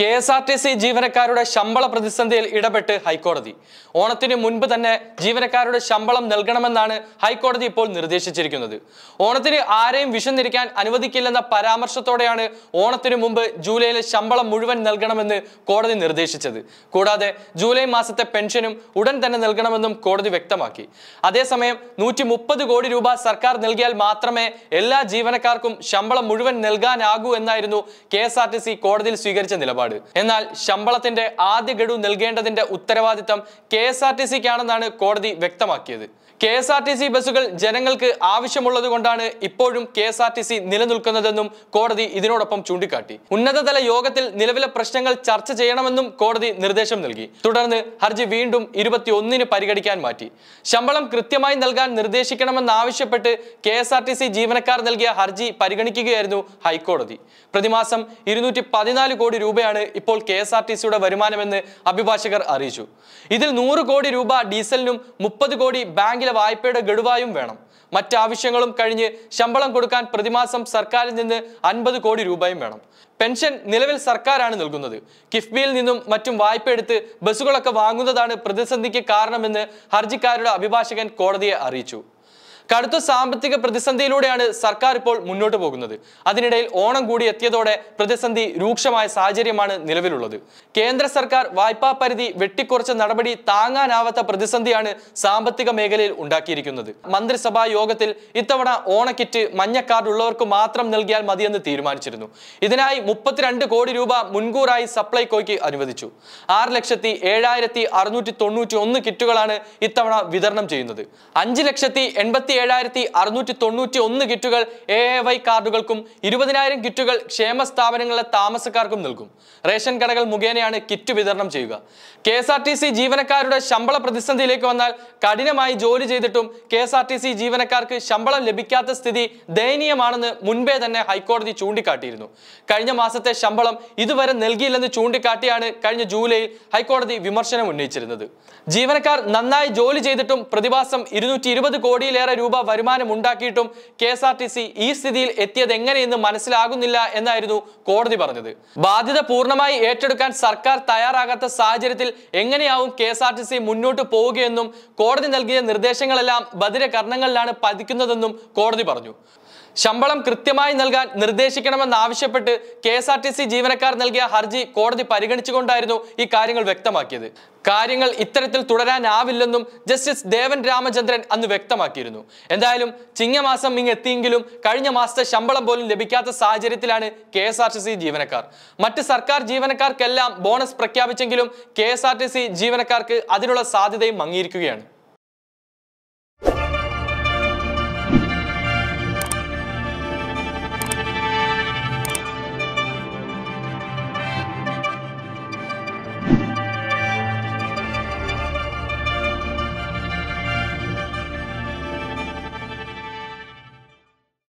K S R T C ജീവനക്കാരുടെ ശമ്പള പ്രതിസന്ധിയിൽ ഇടപെട്ട് ഹൈക്കോടതി ഓണത്തിന് മുൻപ് തന്നെ ജീവനക്കാരുടെ ശമ്പളം നൽകണമെന്നാണ് ഹൈക്കോടതി ഇപ്പോൾ നിർദ്ദേശിച്ചിരിക്കുന്നത് ഓണത്തിന് ആരെയും വിശന്നിരിക്കാൻ അനുവദിക്കില്ലെന്ന പരാമർശത്തോടെയാണ് ഓണത്തിന് മുമ്പ് ജൂലൈയിലെ ശമ്പളം മുഴുവൻ നൽകണമെന്ന് കോടതി നിർദ്ദേശിച്ചത് കൂടാതെ ജൂലൈ മാസത്തെ പെൻഷനും ഉടൻ തന്നെ നൽകണമെന്നും കോടതി വ്യക്തമാക്കി അതേസമയം നൂറ്റി കോടി രൂപ സർക്കാർ നൽകിയാൽ മാത്രമേ എല്ലാ ജീവനക്കാർക്കും ശമ്പളം മുഴുവൻ നൽകാനാകൂ എന്നായിരുന്നു കെ കോടതിയിൽ സ്വീകരിച്ച നിലപാട് നിലപാട് എന്നാൽ ശമ്പളത്തിന്റെ ആദ്യ ഗഡു നൽകേണ്ടതിന്റെ ഉത്തരവാദിത്തം കെ എസ് ആർ ടി സിക്കാണെന്നാണ് കോടതി വ്യക്തമാക്കിയത് K S R T C ബസ്സുകൾ ജനങ്ങൾക്ക് ആവശ്യമുള്ളത് കൊണ്ടാണ് ഇപ്പോഴും K S R T C നിലനിൽക്കുന്നതെന്നും കോടതി ഇതിനോടൊപ്പം ചൂണ്ടിക്കാട്ടി ഉന്നതതല യോഗത്തിൽ നിലവിലെ പ്രശ്നങ്ങൾ ചർച്ച ചെയ്യണമെന്നും കോടതി നിർദ്ദേശം നൽകി തുടർന്ന് ഹർജി വീണ്ടും ഇരുപത്തിയൊന്നിന് പരിഗണിക്കാൻ മാറ്റി ശമ്പളം കൃത്യമായി നൽകാൻ നിർദ്ദേശിക്കണമെന്നാവശ്യപ്പെട്ട് K S R T C ജീവനക്കാർ നൽകിയ ഹർജി പരിഗണിക്കുകയായിരുന്നു ഹൈക്കോടതി പ്രതിമാസം ഇരുന്നൂറ്റി പതിനാല് കോടി രൂപയാണ് ഇപ്പോൾ കെ എസ് ആർ ടി സിയുടെ വരുമാനമെന്ന് അഭിഭാഷകർ അറിയിച്ചു ഇതിൽ നൂറ് കോടി രൂപ ഡീസലിനും മുപ്പത് കോടി ബാങ്കിൽ ബാങ്കിലെ വായ്പയുടെ ഗഡുവായും വേണം മറ്റാവശ്യങ്ങളും കഴിഞ്ഞ് ശമ്പളം കൊടുക്കാൻ പ്രതിമാസം സർക്കാരിൽ നിന്ന് അൻപത് കോടി രൂപയും വേണം പെൻഷൻ നിലവിൽ സർക്കാരാണ് നൽകുന്നത് കിഫ്ബിയിൽ നിന്നും മറ്റും വായ്പ എടുത്ത് ബസ്സുകളൊക്കെ വാങ്ങുന്നതാണ് പ്രതിസന്ധിക്ക് കാരണമെന്ന് ഹർജിക്കാരുടെ അഭിഭാഷകൻ കോടതിയെ അറിയിച്ചു കടുത്ത സാമ്പത്തിക പ്രതിസന്ധിയിലൂടെയാണ് സർക്കാർ ഇപ്പോൾ മുന്നോട്ട് പോകുന്നത് അതിനിടയിൽ ഓണം കൂടി എത്തിയതോടെ പ്രതിസന്ധി രൂക്ഷമായ സാഹചര്യമാണ് നിലവിലുള്ളത് കേന്ദ്ര സർക്കാർ വായ്പാ പരിധി വെട്ടിക്കുറച്ച നടപടി താങ്ങാനാവാത്ത പ്രതിസന്ധിയാണ് സാമ്പത്തിക മേഖലയിൽ ഉണ്ടാക്കിയിരിക്കുന്നത് മന്ത്രിസഭാ യോഗത്തിൽ ഇത്തവണ ഓണക്കിറ്റ് മഞ്ഞ കാർഡ് ഉള്ളവർക്ക് മാത്രം നൽകിയാൽ മതിയെന്ന് തീരുമാനിച്ചിരുന്നു ഇതിനായി മുപ്പത്തിരണ്ട് കോടി രൂപ മുൻകൂറായി സപ്ലൈകോയ്ക്ക് അനുവദിച്ചു ആറ് ലക്ഷത്തി ഏഴായിരത്തി അറുന്നൂറ്റി തൊണ്ണൂറ്റി ഒന്ന് കിറ്റുകളാണ് ഇത്തവണ വിതരണം ചെയ്യുന്നത് അഞ്ച് ലക്ഷത്തി എൺപത്തി ഏഴായിരത്തി അറുന്നൂറ്റി തൊണ്ണൂറ്റി ഒന്ന് കിറ്റുകൾ എ എ വൈ കാർഡുകൾക്കും ഇരുപതിനായിരം കിറ്റുകൾ ക്ഷേമ സ്ഥാപനങ്ങളിലെ താമസക്കാർക്കും നൽകും റേഷൻ കടകൾ മുഖേനയാണ് കിറ്റ് വിതരണം ചെയ്യുക K S R T C ജീവനക്കാരുടെ ശമ്പള പ്രതിസന്ധിയിലേക്ക് വന്നാൽ കഠിനമായി ജോലി ചെയ്തിട്ടും K S R T C ജീവനക്കാർക്ക് ശമ്പളം ലഭിക്കാത്ത സ്ഥിതി ദയനീയമാണെന്ന് മുൻപേ തന്നെ ഹൈക്കോടതി ചൂണ്ടിക്കാട്ടിയിരുന്നു കഴിഞ്ഞ മാസത്തെ ശമ്പളം ഇതുവരെ നൽകിയില്ലെന്ന് ചൂണ്ടിക്കാട്ടിയാണ് കഴിഞ്ഞ ജൂലൈയിൽ ഹൈക്കോടതി വിമർശനം ഉന്നയിച്ചിരുന്നത് ജീവനക്കാർ നന്നായി ജോലി ചെയ്തിട്ടും പ്രതിമാസം ഇരുന്നൂറ്റി കോടിയിലേറെ രൂപ വരുമാനം ഉണ്ടാക്കിയിട്ടും K S R T C ഈ സ്ഥിതിയിൽ എത്തിയത് എങ്ങനെയെന്ന് മനസ്സിലാകുന്നില്ല എന്നായിരുന്നു കോടതി പറഞ്ഞത് ബാധ്യത പൂർണ്ണമായി ഏറ്റെടുക്കാൻ സർക്കാർ തയ്യാറാകാത്ത സാഹചര്യത്തിൽ എങ്ങനെയാവും K S R T C മുന്നോട്ട് പോവുകയെന്നും കോടതി നൽകിയ നിർദ്ദേശങ്ങളെല്ലാം ബദിര കർണങ്ങളിലാണ് പതിക്കുന്നതെന്നും കോടതി പറഞ്ഞു ശമ്പളം കൃത്യമായി നൽകാൻ നിർദ്ദേശിക്കണമെന്നാവശ്യപ്പെട്ട് K S R T C ജീവനക്കാർ നൽകിയ ഹർജി കോടതി പരിഗണിച്ചുകൊണ്ടായിരുന്നു ഈ കാര്യങ്ങൾ വ്യക്തമാക്കിയത് കാര്യങ്ങൾ ഇത്തരത്തിൽ തുടരാനാവില്ലെന്നും ജസ്റ്റിസ് ദേവൻ രാമചന്ദ്രൻ അന്ന് വ്യക്തമാക്കിയിരുന്നു എന്തായാലും ചിങ്ങമാസം ഇങ്ങെത്തിയെങ്കിലും എത്തിയെങ്കിലും കഴിഞ്ഞ മാസത്തെ ശമ്പളം പോലും ലഭിക്കാത്ത സാഹചര്യത്തിലാണ് K S R T C ജീവനക്കാർ മറ്റ് സർക്കാർ ജീവനക്കാർക്കെല്ലാം ബോണസ് പ്രഖ്യാപിച്ചെങ്കിലും K S R T C ജീവനക്കാർക്ക് അതിനുള്ള സാധ്യതയും മങ്ങിയിരിക്കുകയാണ്